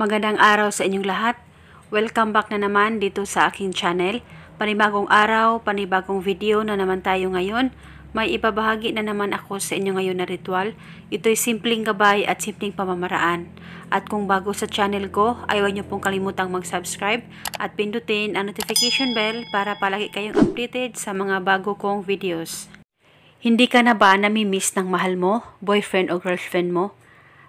Magandang araw sa inyong lahat. Welcome back na naman dito sa aking channel. Panibagong araw, panibagong video na naman tayo ngayon. May ibabahagi na naman ako sa inyo ngayon na ritual. Ito'y simpleng gabay at simpleng pamamaraan. At kung bago sa channel ko, ayaw huwag niyo pong kalimutang mag-subscribe at pindutin ang notification bell para palagi kayong updated sa mga bago kong videos. Hindi ka na ba namimiss ng mahal mo, boyfriend o girlfriend mo?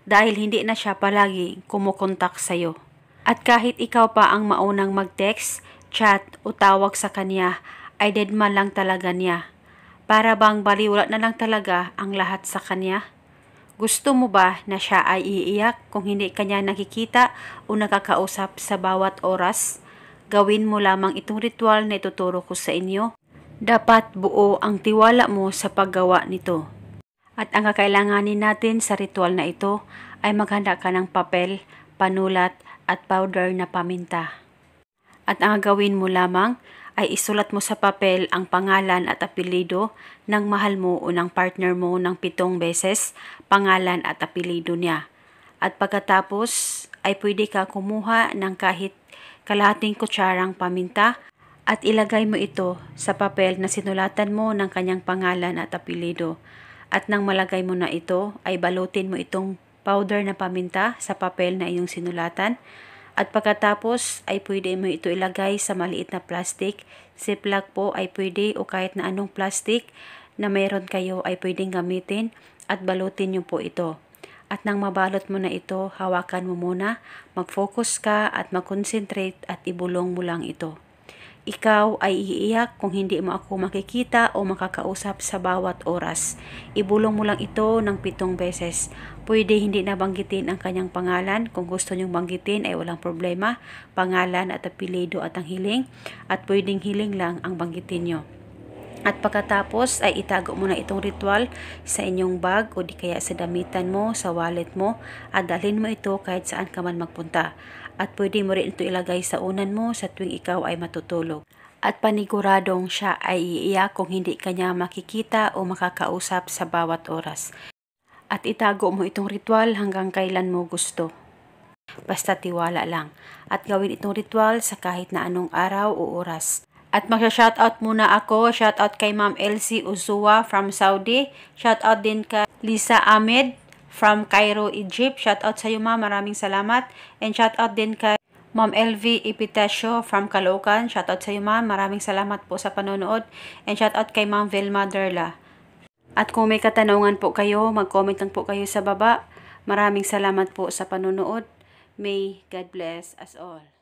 dahil hindi na siya palagi kumukontak sa'yo. At kahit ikaw pa ang maunang mag-text, chat o tawag sa kanya, ay dead man lang talaga niya. Para bang baliwala na lang talaga ang lahat sa kanya? Gusto mo ba na siya ay iiyak kung hindi kanya nakikita o nakakausap sa bawat oras? Gawin mo lamang itong ritual na ituturo ko sa inyo. Dapat buo ang tiwala mo sa paggawa nito. At ang kakailanganin natin sa ritual na ito ay maghanda ka ng papel, panulat at powder na paminta. At ang gagawin mo lamang ay isulat mo sa papel ang pangalan at apelido ng mahal mo o ng partner mo ng pitong beses, pangalan at apelido niya. At pagkatapos ay pwede ka kumuha ng kahit kalahating kutsarang paminta at ilagay mo ito sa papel na sinulatan mo ng kanyang pangalan at apelido. At nang malagay mo na ito, ay balutin mo itong powder na paminta sa papel na iyong sinulatan. At pagkatapos ay pwede mo ito ilagay sa maliit na plastic. Ziplock po ay pwede o kahit na anong plastic na mayroon kayo ay pwedeng gamitin at balutin niyo po ito. At nang mabalot mo na ito, hawakan mo muna, mag-focus ka at mag-concentrate at ibulong mo lang ito. Ikaw ay iiyak kung hindi mo ako makikita o makakausap sa bawat oras. Ibulong mo lang ito ng pitong beses. Pwede hindi na banggitin ang kanyang pangalan. Kung gusto niyong banggitin ay walang problema. Pangalan at apelido at ang hiling. At pwedeng hiling lang ang banggitin niyo. At pagkatapos ay itago mo na itong ritual sa inyong bag o di kaya sa damitan mo, sa wallet mo at dalhin mo ito kahit saan ka man magpunta. At pwede mo rin ito ilagay sa unan mo sa tuwing ikaw ay matutulog. At paniguradong siya ay iiyak kung hindi kanya makikita o makakausap sa bawat oras. At itago mo itong ritual hanggang kailan mo gusto. Basta tiwala lang at gawin itong ritual sa kahit na anong araw o oras at magsha-shoutout muna ako. Shoutout kay Ma'am Elsie Usua from Saudi. Shoutout din kay Lisa Ahmed from Cairo, Egypt. Shoutout sa iyo ma. Maraming salamat. And shoutout din kay Ma'am LV Epitasio from Caloocan. Shoutout sa iyo ma. Maraming salamat po sa panonood. And shoutout kay Ma'am Vilma Derla. At kung may katanungan po kayo, mag-comment lang po kayo sa baba. Maraming salamat po sa panonood. May God bless us all.